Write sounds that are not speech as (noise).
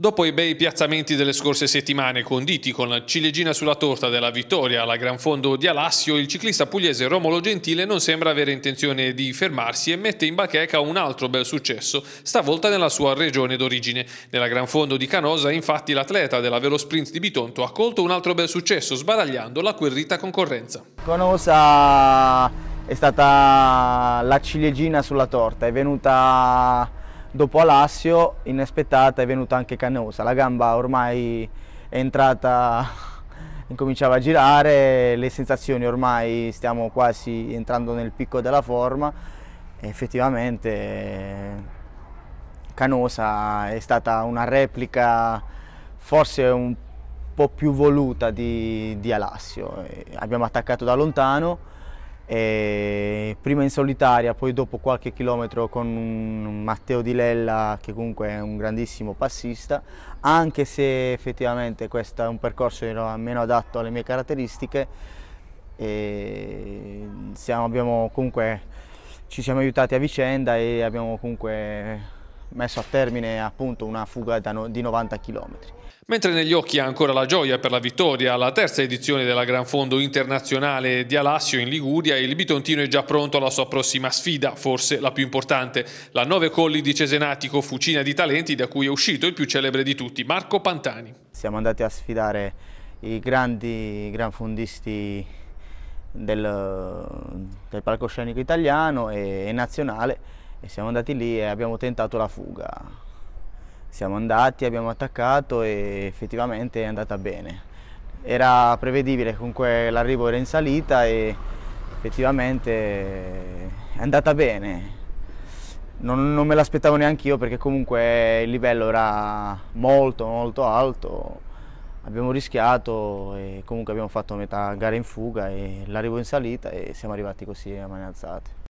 Dopo i bei piazzamenti delle scorse settimane, conditi con la ciliegina sulla torta della vittoria alla Gran Fondo di Alassio, il ciclista pugliese Romolo Gentile non sembra avere intenzione di fermarsi e mette in bacheca un altro bel successo, stavolta nella sua regione d'origine. Nella Gran Fondo di Canosa, infatti, l'atleta della Velo Sprint di Bitonto ha colto un altro bel successo, sbaragliando la querrita concorrenza. Canosa è stata la ciliegina sulla torta, è venuta Dopo Alassio, inaspettata, è venuta anche Canosa. La gamba ormai è entrata, (laughs) incominciava a girare, le sensazioni ormai stiamo quasi entrando nel picco della forma. E effettivamente Canosa è stata una replica forse un po' più voluta di, di Alassio. Abbiamo attaccato da lontano e prima in solitaria, poi dopo qualche chilometro con Matteo Di Lella che comunque è un grandissimo passista, anche se effettivamente questo è un percorso meno adatto alle mie caratteristiche, siamo, comunque, ci siamo aiutati a vicenda e abbiamo comunque messo a termine appunto una fuga di 90 km. Mentre negli occhi ha ancora la gioia per la vittoria alla terza edizione della Gran Fondo Internazionale di Alassio in Liguria, il Bitontino è già pronto alla sua prossima sfida, forse la più importante, la Nove Colli di Cesenatico, fucina di talenti da cui è uscito il più celebre di tutti, Marco Pantani. Siamo andati a sfidare i grandi granfondisti del, del palcoscenico italiano e, e nazionale e siamo andati lì e abbiamo tentato la fuga. Siamo andati, abbiamo attaccato e effettivamente è andata bene. Era prevedibile, comunque l'arrivo era in salita e effettivamente è andata bene. Non, non me l'aspettavo neanche io perché comunque il livello era molto molto alto. Abbiamo rischiato e comunque abbiamo fatto metà gara in fuga e l'arrivo in salita e siamo arrivati così a mani alzate.